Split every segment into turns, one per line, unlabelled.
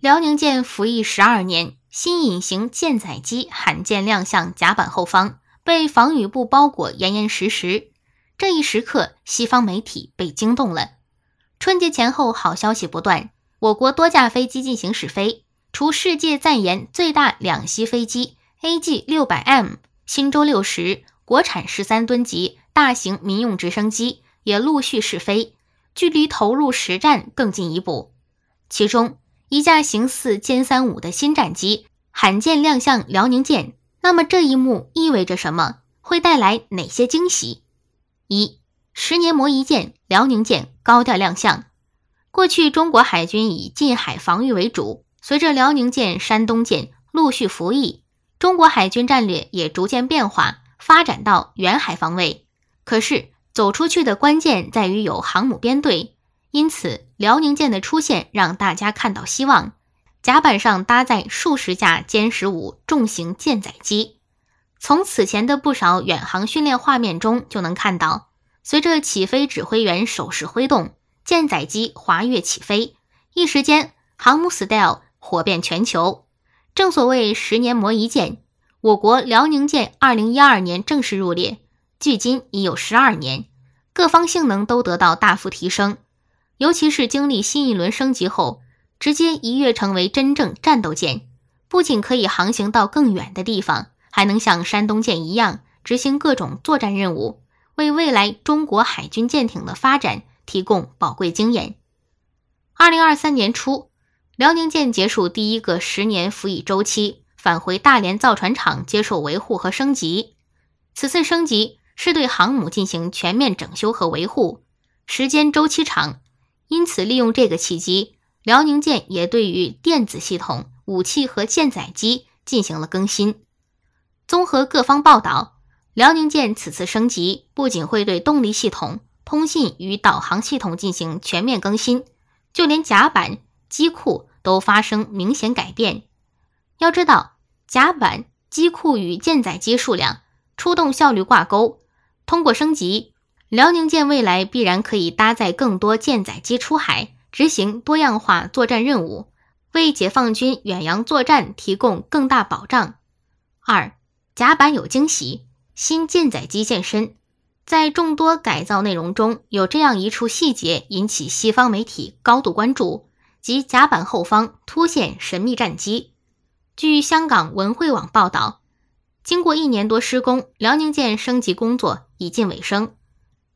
辽宁舰服役十二年，新隐形舰载机罕见亮相甲板后方，被防雨布包裹严严实实。这一时刻，西方媒体被惊动了。春节前后，好消息不断，我国多架飞机进行试飞，除世界赞研最大两栖飞机 AG 六百 M 新舟六十，国产十三吨级大型民用直升机也陆续试飞，距离投入实战更进一步。其中，一架形似歼三五的新战机罕见亮相辽宁舰，那么这一幕意味着什么？会带来哪些惊喜？一十年磨一剑，辽宁舰高调亮相。过去中国海军以近海防御为主，随着辽宁舰、山东舰陆续服役，中国海军战略也逐渐变化，发展到远海防卫。可是走出去的关键在于有航母编队，因此。辽宁舰的出现让大家看到希望，甲板上搭载数十架歼十五重型舰载机，从此前的不少远航训练画面中就能看到，随着起飞指挥员手势挥动，舰载机滑跃起飞，一时间航母 style 火遍全球。正所谓十年磨一剑，我国辽宁舰二零一二年正式入列，距今已有十二年，各方性能都得到大幅提升。尤其是经历新一轮升级后，直接一跃成为真正战斗舰，不仅可以航行到更远的地方，还能像山东舰一样执行各种作战任务，为未来中国海军舰艇的发展提供宝贵经验。二零二三年初，辽宁舰结束第一个十年服役周期，返回大连造船厂接受维护和升级。此次升级是对航母进行全面整修和维护，时间周期长。因此，利用这个契机，辽宁舰也对于电子系统、武器和舰载机进行了更新。综合各方报道，辽宁舰此次升级不仅会对动力系统、通信与导航系统进行全面更新，就连甲板、机库都发生明显改变。要知道，甲板、机库与舰载机数量、出动效率挂钩，通过升级。辽宁舰未来必然可以搭载更多舰载机出海，执行多样化作战任务，为解放军远洋作战提供更大保障。二，甲板有惊喜，新舰载机现身。在众多改造内容中，有这样一处细节引起西方媒体高度关注，即甲板后方突现神秘战机。据香港文汇网报道，经过一年多施工，辽宁舰升级工作已近尾声。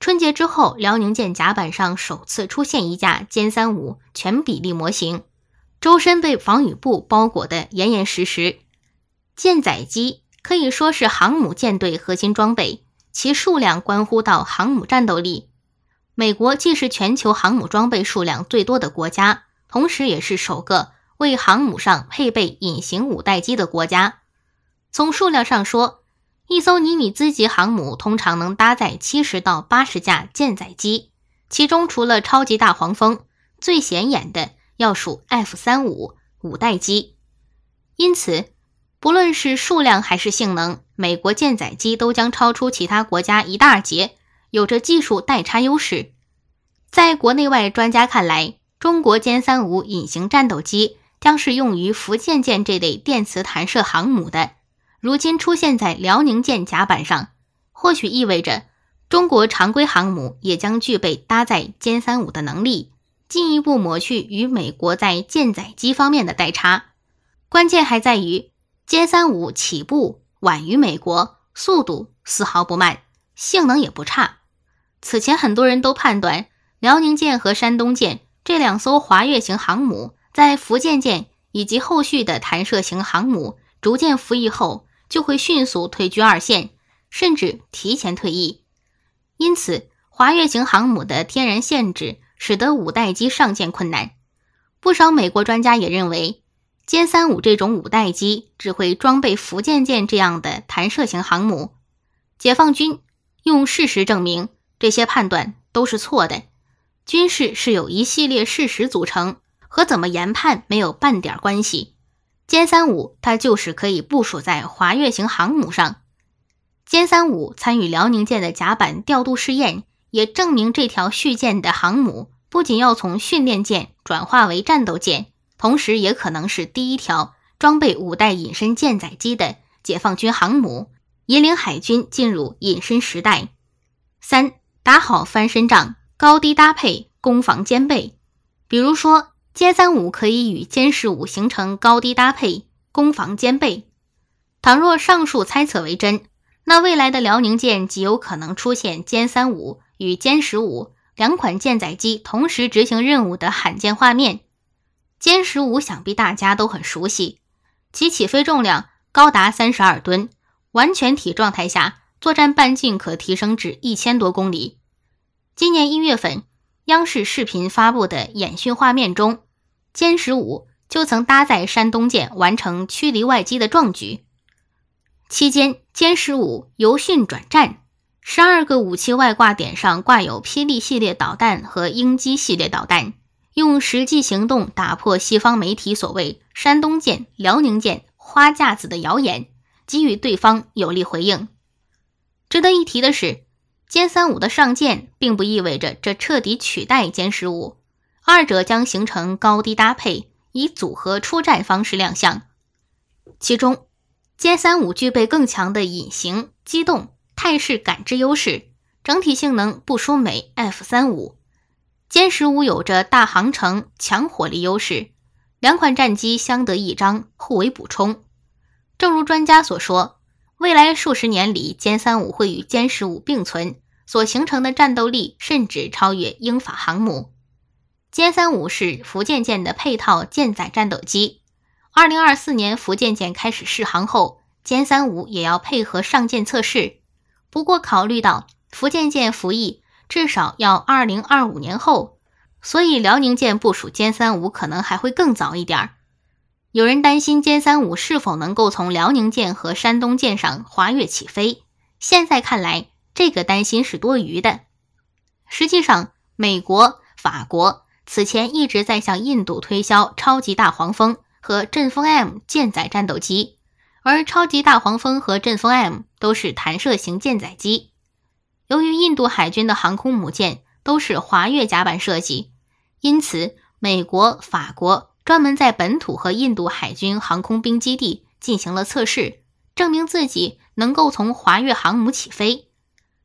春节之后，辽宁舰甲板上首次出现一架歼三五全比例模型，周身被防雨布包裹得严严实实。舰载机可以说是航母舰队核心装备，其数量关乎到航母战斗力。美国既是全球航母装备数量最多的国家，同时也是首个为航母上配备隐形五代机的国家。从数量上说，一艘尼米兹级航母通常能搭载七十到八十架舰载机，其中除了超级大黄蜂，最显眼的要数 F 三五五代机。因此，不论是数量还是性能，美国舰载机都将超出其他国家一大截，有着技术代差优势。在国内外专家看来，中国歼三五隐形战斗机将是用于福建舰这类电磁弹射航母的。如今出现在辽宁舰甲板上，或许意味着中国常规航母也将具备搭载歼三五的能力，进一步抹去与美国在舰载机方面的代差。关键还在于，歼三五起步晚于美国，速度丝毫不慢，性能也不差。此前很多人都判断，辽宁舰和山东舰这两艘滑跃型航母，在福建舰以及后续的弹射型航母逐渐服役后。就会迅速退居二线，甚至提前退役。因此，滑跃型航母的天然限制使得五代机上舰困难。不少美国专家也认为，歼三五这种五代机只会装备福建舰这样的弹射型航母。解放军用事实证明，这些判断都是错的。军事是由一系列事实组成，和怎么研判没有半点关系。歼三五，它就是可以部署在华跃型航母上。歼三五参与辽宁舰的甲板调度试验，也证明这条续建的航母不仅要从训练舰转化为战斗舰，同时也可能是第一条装备五代隐身舰载机的解放军航母，引领海军进入隐身时代。三，打好翻身仗，高低搭配，攻防兼备。比如说。歼三五可以与歼十五形成高低搭配，攻防兼备。倘若上述猜测为真，那未来的辽宁舰极有可能出现歼三五与歼十五两款舰载机同时执行任务的罕见画面。歼十五想必大家都很熟悉，其起飞重量高达三十二吨，完全体状态下作战半径可提升至一千多公里。今年一月份。央视视频发布的演训画面中，歼十五就曾搭载山东舰完成驱离外机的壮举。期间，歼十五由训转战，十二个武器外挂点上挂有霹雳系列导弹和鹰击系列导弹，用实际行动打破西方媒体所谓“山东舰、辽宁舰花架子”的谣言，给予对方有力回应。值得一提的是。歼三五的上舰并不意味着这彻底取代歼十五，二者将形成高低搭配，以组合出战方式亮相。其中，歼三五具备更强的隐形、机动、态势感知优势，整体性能不输美 F 三五；歼十五有着大航程、强火力优势，两款战机相得益彰，互为补充。正如专家所说。未来数十年里，歼三五会与歼十五并存，所形成的战斗力甚至超越英法航母。歼三五是福建舰的配套舰载战斗机。二零二四年福建舰开始试航后，歼三五也要配合上舰测试。不过，考虑到福建舰服役至少要二零二五年后，所以辽宁舰部署歼三五可能还会更早一点儿。有人担心歼三五是否能够从辽宁舰和山东舰上滑跃起飞。现在看来，这个担心是多余的。实际上，美国、法国此前一直在向印度推销超级大黄蜂和阵风 M 舰载战斗机，而超级大黄蜂和阵风 M 都是弹射型舰载机。由于印度海军的航空母舰都是滑跃甲板设计，因此美国、法国。专门在本土和印度海军航空兵基地进行了测试，证明自己能够从华越航母起飞。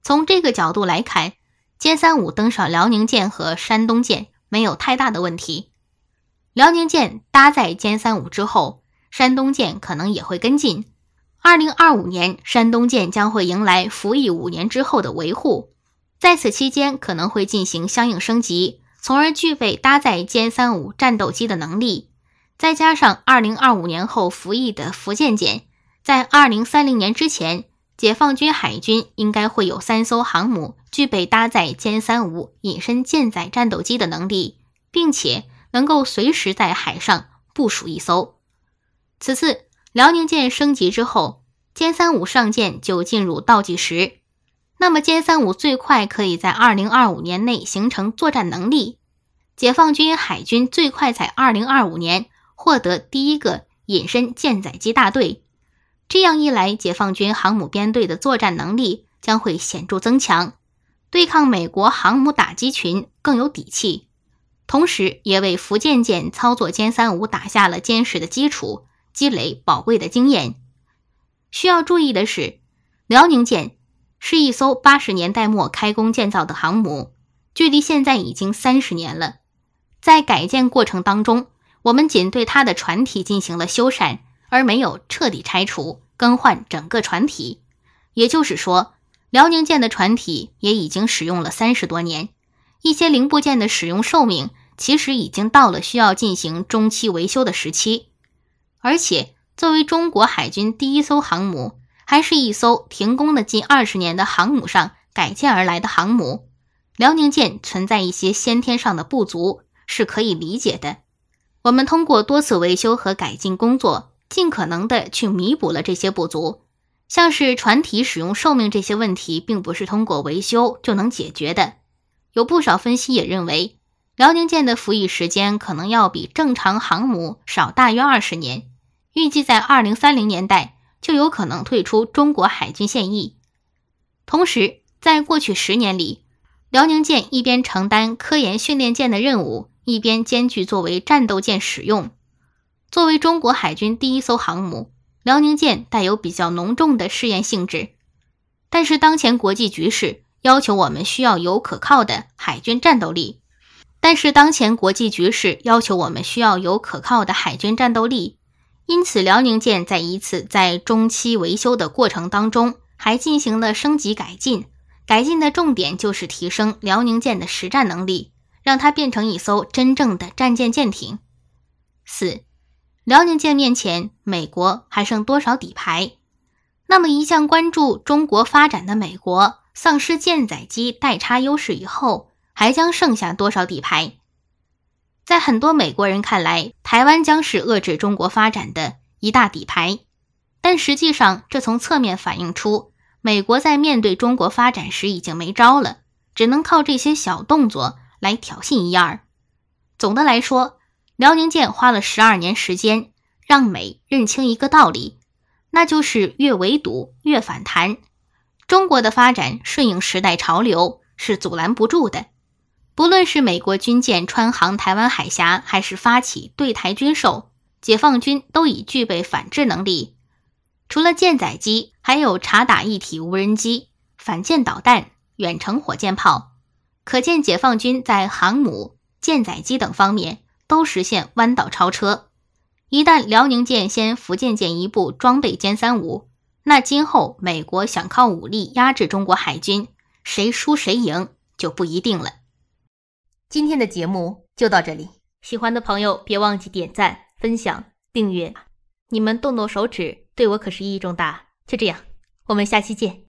从这个角度来看，歼三五登上辽宁舰和山东舰没有太大的问题。辽宁舰搭载歼三五之后，山东舰可能也会跟进。二零二五年，山东舰将会迎来服役五年之后的维护，在此期间可能会进行相应升级。从而具备搭载歼三五战斗机的能力，再加上二零二五年后服役的福建舰，在二零三零年之前，解放军海军应该会有三艘航母具备搭载歼三五隐身舰载战斗机的能力，并且能够随时在海上部署一艘。此次辽宁舰升级之后，歼三五上舰就进入倒计时，那么歼三五最快可以在二零二五年内形成作战能力。解放军海军最快在二零二五年获得第一个隐身舰载机大队，这样一来，解放军航母编队的作战能力将会显著增强，对抗美国航母打击群更有底气，同时也为福建舰操作歼三五打下了坚实的基础，积累宝贵的经验。需要注意的是，辽宁舰是一艘八十年代末开工建造的航母，距离现在已经三十年了。在改建过程当中，我们仅对它的船体进行了修缮，而没有彻底拆除更换整个船体。也就是说，辽宁舰的船体也已经使用了三十多年，一些零部件的使用寿命其实已经到了需要进行中期维修的时期。而且，作为中国海军第一艘航母，还是一艘停工了近二十年的航母上改建而来的航母，辽宁舰存在一些先天上的不足。是可以理解的。我们通过多次维修和改进工作，尽可能的去弥补了这些不足，像是船体使用寿命这些问题，并不是通过维修就能解决的。有不少分析也认为，辽宁舰的服役时间可能要比正常航母少大约二十年，预计在二零三零年代就有可能退出中国海军现役。同时，在过去十年里，辽宁舰一边承担科研训练舰的任务。一边兼具作为战斗舰使用。作为中国海军第一艘航母，辽宁舰带有比较浓重的试验性质。但是当前国际局势要求我们需要有可靠的海军战斗力。但是当前国际局势要求我们需要有可靠的海军战斗力。因此，辽宁舰在一次在中期维修的过程当中，还进行了升级改进。改进的重点就是提升辽宁舰的实战能力。让它变成一艘真正的战舰舰艇。四，辽宁舰面前，美国还剩多少底牌？那么，一向关注中国发展的美国，丧失舰载机代差优势以后，还将剩下多少底牌？在很多美国人看来，台湾将是遏制中国发展的一大底牌，但实际上，这从侧面反映出美国在面对中国发展时已经没招了，只能靠这些小动作。来挑衅一二。总的来说，辽宁舰花了十二年时间，让美认清一个道理，那就是越围堵越反弹。中国的发展顺应时代潮流，是阻拦不住的。不论是美国军舰穿航台湾海峡，还是发起对台军售，解放军都已具备反制能力。除了舰载机，还有察打一体无人机、反舰导弹、远程火箭炮。可见，解放军在航母、舰载机等方面都实现弯道超车。一旦辽宁舰先福建舰一步装备歼三五，那今后美国想靠武力压制中国海军，谁输谁赢就不一定了。今天的节目就到这里，喜欢的朋友别忘记点赞、分享、订阅。你们动动手指，对我可是意义重大。就这样，我们下期见。